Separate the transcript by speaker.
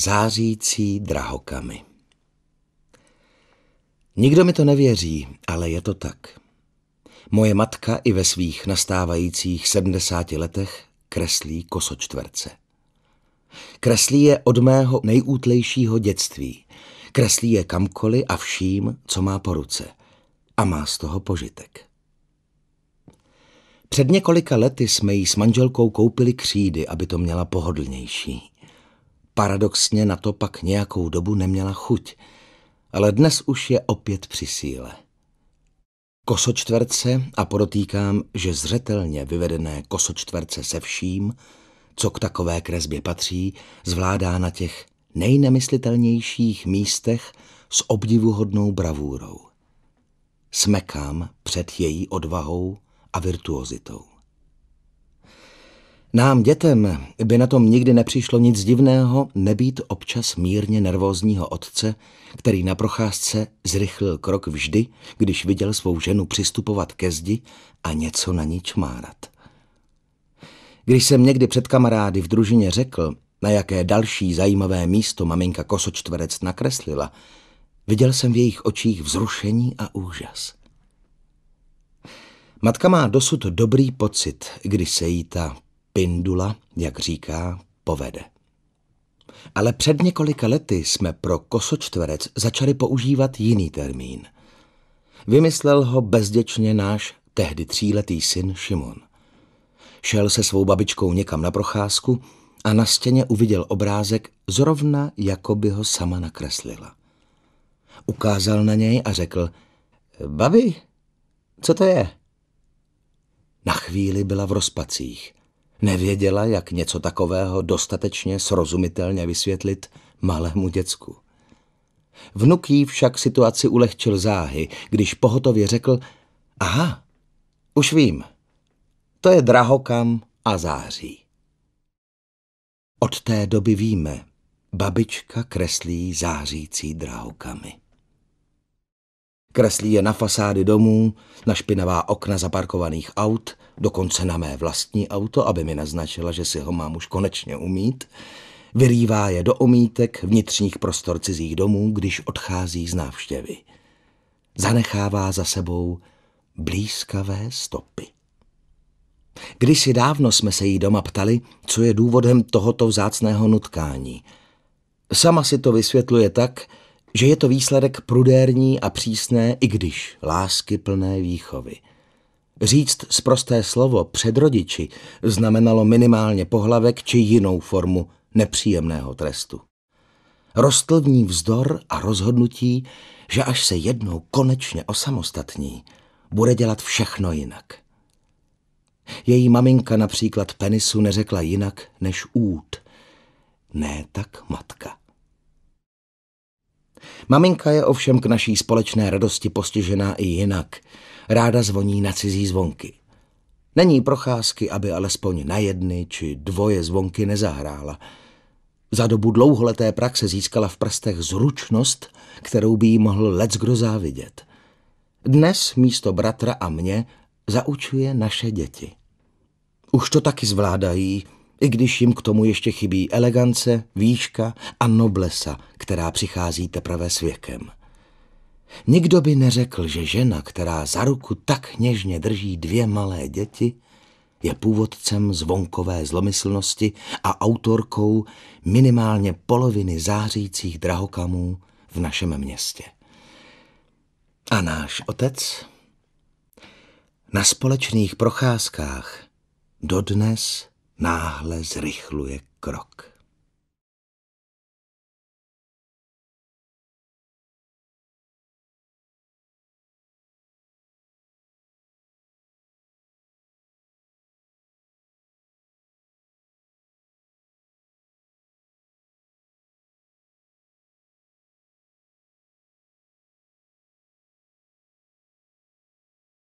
Speaker 1: zářící drahokamy. Nikdo mi to nevěří, ale je to tak. Moje matka i ve svých nastávajících 70 letech kreslí kosočtverce. Kreslí je od mého nejútlejšího dětství. Kreslí je kamkoli a vším, co má po ruce. A má z toho požitek. Před několika lety jsme jí s manželkou koupili křídy, aby to měla pohodlnější. Paradoxně na to pak nějakou dobu neměla chuť, ale dnes už je opět při síle. Kosočtverce, a podotýkám, že zřetelně vyvedené kosočtverce se vším, co k takové kresbě patří, zvládá na těch nejnemyslitelnějších místech s obdivuhodnou bravůrou. Smekám před její odvahou a virtuozitou. Nám dětem by na tom nikdy nepřišlo nic divného nebýt občas mírně nervózního otce, který na procházce zrychlil krok vždy, když viděl svou ženu přistupovat ke zdi a něco na ní čmárat. Když jsem někdy před kamarády v družině řekl, na jaké další zajímavé místo maminka Kosočtverec nakreslila, viděl jsem v jejich očích vzrušení a úžas. Matka má dosud dobrý pocit, když se jí ta Pindula, jak říká, povede. Ale před několika lety jsme pro kosočtverec začali používat jiný termín. Vymyslel ho bezděčně náš tehdy tříletý syn Šimon. Šel se svou babičkou někam na procházku a na stěně uviděl obrázek zrovna, jako by ho sama nakreslila. Ukázal na něj a řekl, babi, co to je? Na chvíli byla v rozpacích. Nevěděla, jak něco takového dostatečně srozumitelně vysvětlit malému děcku. Vnuk jí však situaci ulehčil záhy, když pohotově řekl, aha, už vím, to je drahokam a září. Od té doby víme, babička kreslí zářící drahokamy kreslí je na fasády domů, na špinavá okna zaparkovaných aut, dokonce na mé vlastní auto, aby mi naznačila, že si ho mám už konečně umít, vyrývá je do omítek vnitřních prostor cizích domů, když odchází z návštěvy. Zanechává za sebou blízkavé stopy. Když si dávno jsme se jí doma ptali, co je důvodem tohoto vzácného nutkání. Sama si to vysvětluje tak, že je to výsledek prudérní a přísné, i když lásky plné výchovy. Říct zprosté slovo před rodiči znamenalo minimálně pohlavek či jinou formu nepříjemného trestu. Rostl v ní vzdor a rozhodnutí, že až se jednou konečně osamostatní, bude dělat všechno jinak. Její maminka například penisu neřekla jinak než út. Ne tak matka. Maminka je ovšem k naší společné radosti postižená i jinak. Ráda zvoní na cizí zvonky. Není procházky, aby alespoň na jedny či dvoje zvonky nezahrála. Za dobu dlouholeté praxe získala v prstech zručnost, kterou by jí mohl lec kdo závidět. Dnes místo bratra a mě zaučuje naše děti. Už to taky zvládají, i když jim k tomu ještě chybí elegance, výška a noblesa, která přichází teprve s věkem. Nikdo by neřekl, že žena, která za ruku tak něžně drží dvě malé děti, je původcem zvonkové zlomyslnosti a autorkou minimálně poloviny zářících drahokamů v našem městě. A náš otec? Na společných procházkách dodnes náhle zrychluje krok.